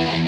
hello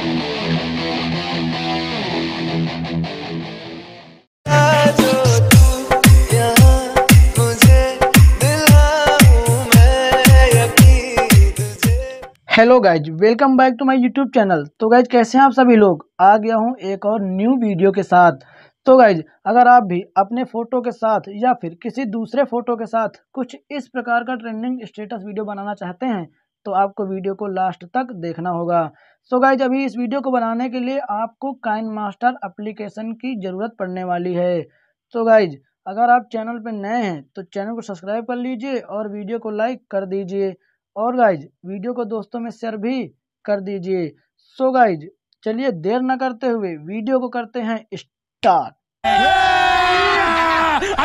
guys welcome back to my YouTube channel तो guys कैसे हैं आप सभी लोग आ गया हूं एक और न्यू वीडियो के साथ तो गाइज अगर आप भी अपने फ़ोटो के साथ या फिर किसी दूसरे फ़ोटो के साथ कुछ इस प्रकार का ट्रेंडिंग स्टेटस वीडियो बनाना चाहते हैं तो आपको वीडियो को लास्ट तक देखना होगा सो so गाइज अभी इस वीडियो को बनाने के लिए आपको काइन मास्टर अप्लीकेशन की ज़रूरत पड़ने वाली है सो so गाइज अगर आप चैनल पर नए हैं तो चैनल को सब्सक्राइब कर लीजिए और वीडियो को लाइक कर दीजिए और गाइज वीडियो को दोस्तों में शेयर भी कर दीजिए सो गाइज चलिए देर न करते हुए वीडियो को करते हैं स्टार्ट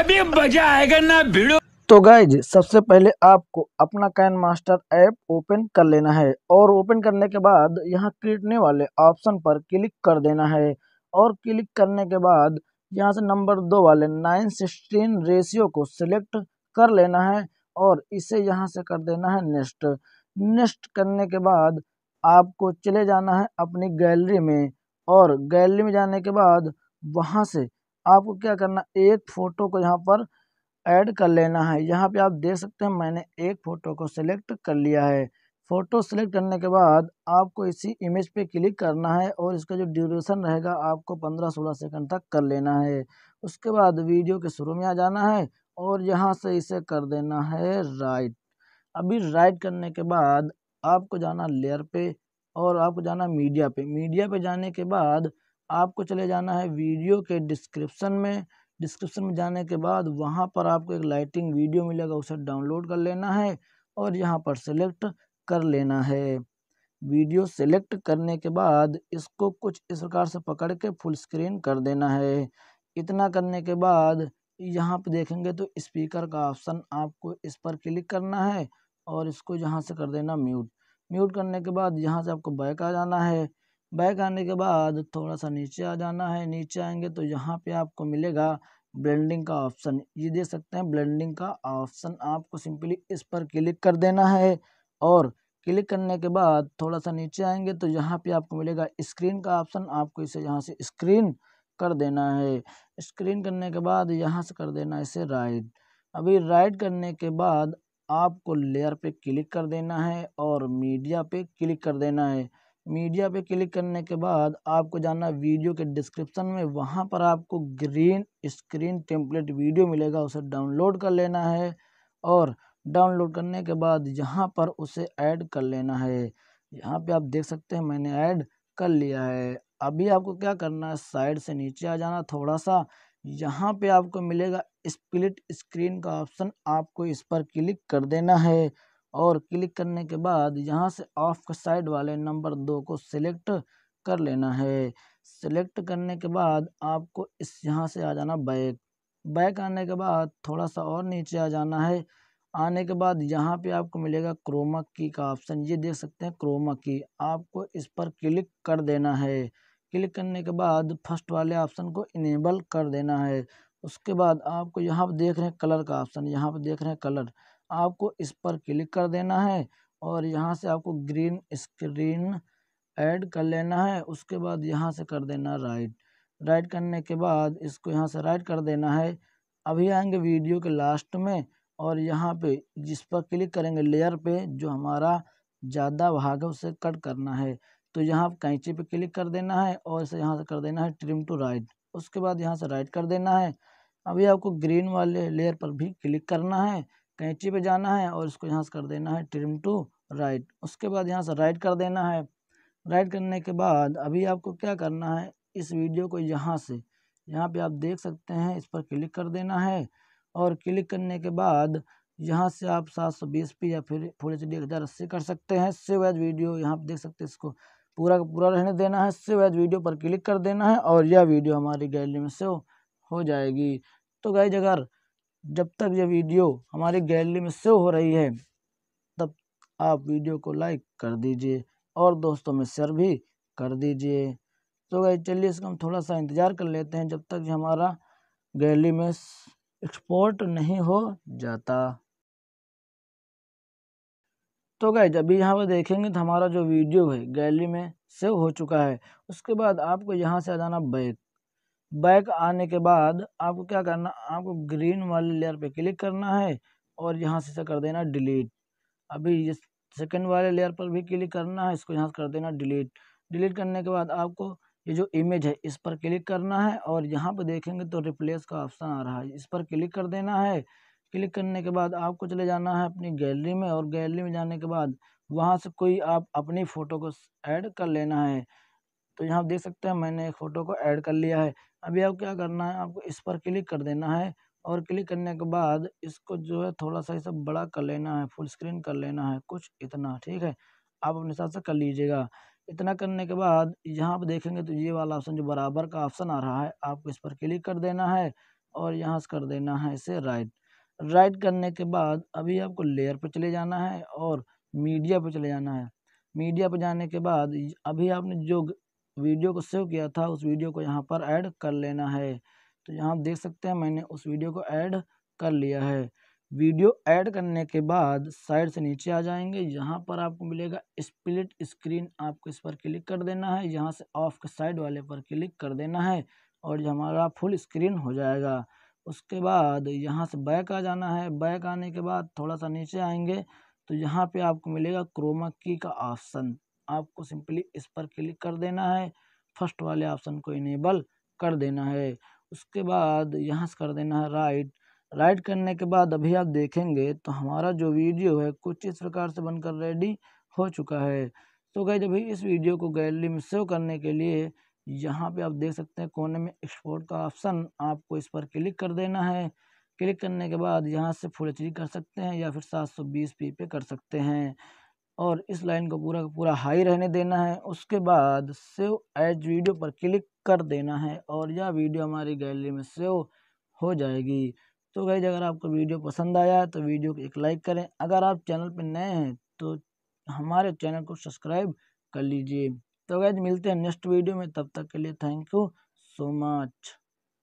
अभी मजा आएगा ना भिड़ो तो गाइज सबसे पहले आपको अपना कैन मास्टर ऐप ओपन कर लेना है और ओपन करने के बाद यहाँ किटने वाले ऑप्शन पर क्लिक कर देना है और क्लिक करने के बाद यहाँ से नंबर दो वाले नाइन सिक्सटीन रेशियो को सिलेक्ट कर लेना है और इसे यहाँ से कर देना है नेक्स्ट नेक्स्ट करने के बाद आपको चले जाना है अपनी गैलरी में और गैलरी में जाने के बाद वहाँ से आपको क्या करना एक फ़ोटो को यहाँ पर ऐड कर लेना है यहाँ पे आप देख सकते हैं मैंने एक फ़ोटो को सिलेक्ट कर लिया है फ़ोटो सेलेक्ट करने के बाद आपको इसी इमेज पे क्लिक करना है और इसका जो ड्यूरेशन रहेगा आपको पंद्रह सोलह सेकंड तक कर लेना है उसके बाद वीडियो के शुरू में आ जाना है और यहाँ से इसे कर देना है राइट अभी राइट करने के बाद आपको जाना लेयर पे और आपको जाना मीडिया पे मीडिया पे जाने के बाद आपको चले जाना है वीडियो के डिस्क्रिप्सन में डिस्क्रिप्शन में जाने के बाद वहाँ पर आपको एक लाइटिंग वीडियो मिलेगा उसे डाउनलोड कर लेना है और यहाँ पर सेलेक्ट कर लेना है वीडियो सेलेक्ट करने के बाद इसको कुछ इस प्रकार से पकड़ के फुल स्क्रीन कर देना है इतना करने के बाद यहाँ पर देखेंगे तो स्पीकर का ऑप्शन आपको इस पर क्लिक करना है और इसको यहाँ से कर देना म्यूट म्यूट करने के बाद यहाँ से आपको बैक आ जाना है बैक आने के बाद थोड़ा सा नीचे आ जाना है नीचे आएंगे तो यहाँ पे आपको मिलेगा ब्लेंडिंग का ऑप्शन ये देख सकते हैं ब्लेंडिंग का ऑप्शन आपको सिंपली इस पर क्लिक कर देना है और क्लिक करने के बाद थोड़ा सा नीचे आएंगे तो यहाँ पे आपको मिलेगा स्क्रीन का ऑप्शन आपको इसे यहाँ से स्क्रीन कर देना है स्क्रीन करने के बाद यहाँ से कर देना है इसे राइड अभी राइड करने के बाद आपको लेयर पे क्लिक कर देना है और मीडिया पे क्लिक कर देना है मीडिया पे क्लिक करने के बाद आपको जाना वीडियो के डिस्क्रिप्शन में वहाँ पर आपको ग्रीन स्क्रीन टेम्पलेट वीडियो मिलेगा उसे डाउनलोड कर लेना है और डाउनलोड करने के बाद यहाँ पर उसे ऐड कर लेना है यहाँ पे आप देख सकते हैं मैंने ऐड कर लिया है अभी आपको क्या करना है साइड से नीचे आ जाना थोड़ा सा यहाँ पे आपको मिलेगा स्प्लिट स्क्रीन का ऑप्शन आपको इस पर क्लिक कर देना है और क्लिक करने के बाद यहाँ से ऑफ साइड वाले नंबर दो को सिलेक्ट कर लेना है सिलेक्ट करने के बाद आपको इस यहाँ से आ जाना बैक बैक आने के बाद थोड़ा सा और नीचे आ जाना है आने के बाद यहाँ पे आपको मिलेगा क्रोमा की का ऑप्शन ये देख सकते हैं क्रोमा की आपको इस पर क्लिक कर देना है क्लिक करने के बाद फर्स्ट वाले ऑप्शन को इनेबल कर देना है उसके बाद आपको यहाँ पर देख रहे हैं कलर का ऑप्शन यहाँ पर देख रहे हैं कलर आपको इस पर क्लिक कर देना है और यहाँ से आपको ग्रीन स्क्रीन ऐड कर लेना है उसके बाद यहाँ से कर देना राइट राइट करने के बाद इसको यहाँ से राइट कर देना है अभी आएंगे वीडियो के लास्ट में और यहाँ पे जिस पर क्लिक करेंगे लेयर पे जो हमारा ज़्यादा भाग है उसे कट करना है तो यहाँ कैंची पे क्लिक कर देना है और इसे यहाँ से कर देना है ट्रिम टू राइट उसके बाद यहाँ से राइट कर देना है अभी आपको ग्रीन वाले लेयर पर भी क्लिक करना है कैंची पे जाना है और इसको यहाँ से कर देना है ट्रिम टू राइट उसके बाद यहाँ से राइट कर देना है राइट करने के बाद अभी आपको क्या करना है इस वीडियो को यहाँ से यहाँ पे आप देख सकते हैं इस पर क्लिक कर देना है और क्लिक करने के बाद यहाँ से आप सात सौ पी या फिर फुल एच डी हज़ार अस्सी कर सकते हैं सेव एज वीडियो यहाँ पर देख सकते हैं इसको पूरा का पूरा रहने देना है सेव एज वीडियो पर क्लिक कर देना है और यह वीडियो हमारी गैलरी में सेव हो जाएगी तो गई अगर जब तक ये वीडियो हमारी गैलरी में सेव हो रही है तब आप वीडियो को लाइक कर दीजिए और दोस्तों में शेयर भी कर दीजिए तो गई चलिए इसका हम थोड़ा सा इंतज़ार कर लेते हैं जब तक हमारा गैलरी में एक्सपोर्ट नहीं हो जाता तो गए जब भी यहाँ पर देखेंगे तो हमारा जो वीडियो है गैलरी में सेव हो चुका है उसके बाद आपको यहाँ से आ जाना बैक बैक आने के बाद आपको क्या करना आपको ग्रीन वाले लेयर पे क्लिक करना है और यहाँ से कर देना डिलीट अभी इस सेकेंड वाले लेयर पर भी क्लिक करना है इसको यहाँ से कर देना डिलीट डिलीट करने के बाद आपको ये जो इमेज है इस पर क्लिक करना है और यहाँ पे देखेंगे तो रिप्लेस का ऑप्शन आ रहा है इस पर क्लिक कर देना है क्लिक करने के बाद आपको चले जाना है अपनी गैलरी में और गैलरी में जाने के बाद वहाँ से कोई आप अपनी फ़ोटो को ऐड कर लेना है तो यहाँ आप देख सकते हैं मैंने एक फ़ोटो को ऐड कर लिया है अभी आप क्या करना है आपको इस पर क्लिक कर देना है और क्लिक करने के बाद इसको जो है थोड़ा सा इसे बड़ा कर लेना है फुल स्क्रीन कर लेना है कुछ इतना ठीक है आप अपने हिसाब से कर लीजिएगा इतना करने के बाद यहाँ पर देखेंगे तो ये वाला ऑप्शन जो बराबर का ऑप्शन आ रहा है आपको इस पर क्लिक कर देना है और यहाँ से कर देना है इसे राइट राइट करने के बाद अभी आपको लेयर पर चले जाना है और मीडिया पर चले जाना है मीडिया पर जाने के बाद अभी आपने जो वीडियो को सेव किया था उस वीडियो को यहाँ पर ऐड कर लेना है तो यहाँ आप देख सकते हैं मैंने उस वीडियो को ऐड कर लिया है वीडियो ऐड करने के बाद साइड से नीचे आ जाएंगे यहाँ पर आपको मिलेगा स्प्लिट स्क्रीन आपको इस पर क्लिक कर देना है यहाँ से ऑफ के साइड वाले पर क्लिक कर देना है और ये हमारा फुल स्क्रीन हो जाएगा उसके बाद यहाँ से बैक आ जाना है बैक आने के बाद थोड़ा सा नीचे आएंगे तो यहाँ पे आपको मिलेगा क्रोमा की का ऑप्शन आपको सिंपली इस पर क्लिक कर देना है फर्स्ट वाले ऑप्शन को इनेबल कर देना है उसके बाद यहाँ से कर देना है राइट राइट करने के बाद अभी आप देखेंगे तो हमारा जो वीडियो है कुछ इस प्रकार से बनकर रेडी हो चुका है तो गए जब इस वीडियो को गैलरी में सेव करने के लिए यहाँ पे आप देख सकते हैं कोने में एक्सपोर्ट का ऑप्शन आपको इस पर क्लिक कर देना है क्लिक करने के बाद यहाँ से फुल एच कर सकते हैं या फिर सात सौ बीस पी पे कर सकते हैं और इस लाइन को पूरा पूरा हाई रहने देना है उसके बाद सेव एज वीडियो पर क्लिक कर देना है और यह वीडियो हमारी गैलरी में सेव हो जाएगी तो गई अगर आपको वीडियो पसंद आया है तो वीडियो को एक लाइक करें अगर आप चैनल पर नए हैं तो हमारे चैनल को सब्सक्राइब कर लीजिए तो गैज मिलते हैं नेक्स्ट वीडियो में तब तक के लिए थैंक यू सो मच